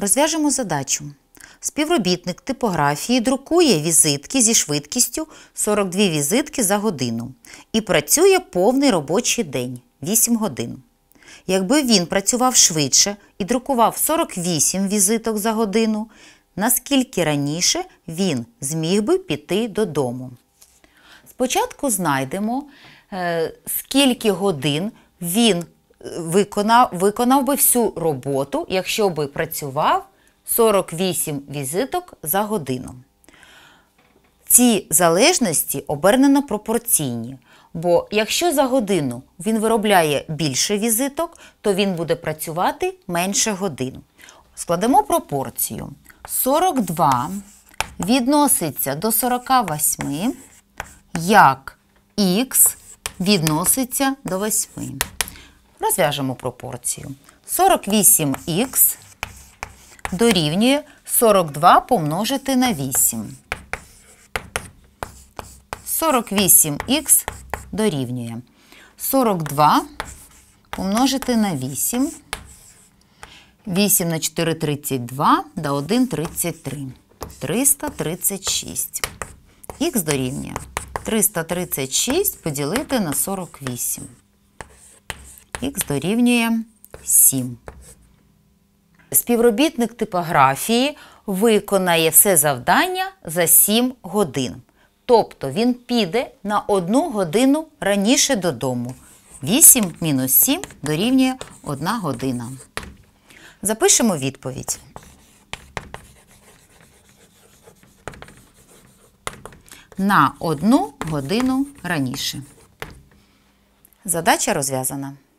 Розв'яжемо задачу. Співробітник типографії друкує візитки зі швидкістю 42 візитки за годину і працює повний робочий день 8 годин. Якби він працював швидше і друкував 48 візиток за годину, наскільки раніше він зміг би піти додому. Спочатку знайдемо, е, скільки годин він виконав виконав би всю роботу, якщо би працював 48 візиток за годину. Ці залежності обернено пропорційні. Бо якщо за годину він виробляє більше візиток, то він буде працювати менше годин. Складемо пропорцію. 42 відноситься до 48, як х відноситься до 8 розв'яжемо пропорцію. 48х дорівнює 42 помножити на 8. 48х дорівнює 42 помножити на 8. 8 на 4 32 да 1 33. 336. Х дорівнює 336 поділити на 48. Х дорівнює 7. Співробітник типографії виконає все завдання за 7 годин. Тобто він піде на 1 годину раніше додому. 8 мінус 7 дорівнює 1 година. Запишемо відповідь. На 1 годину раніше. Задача розв'язана.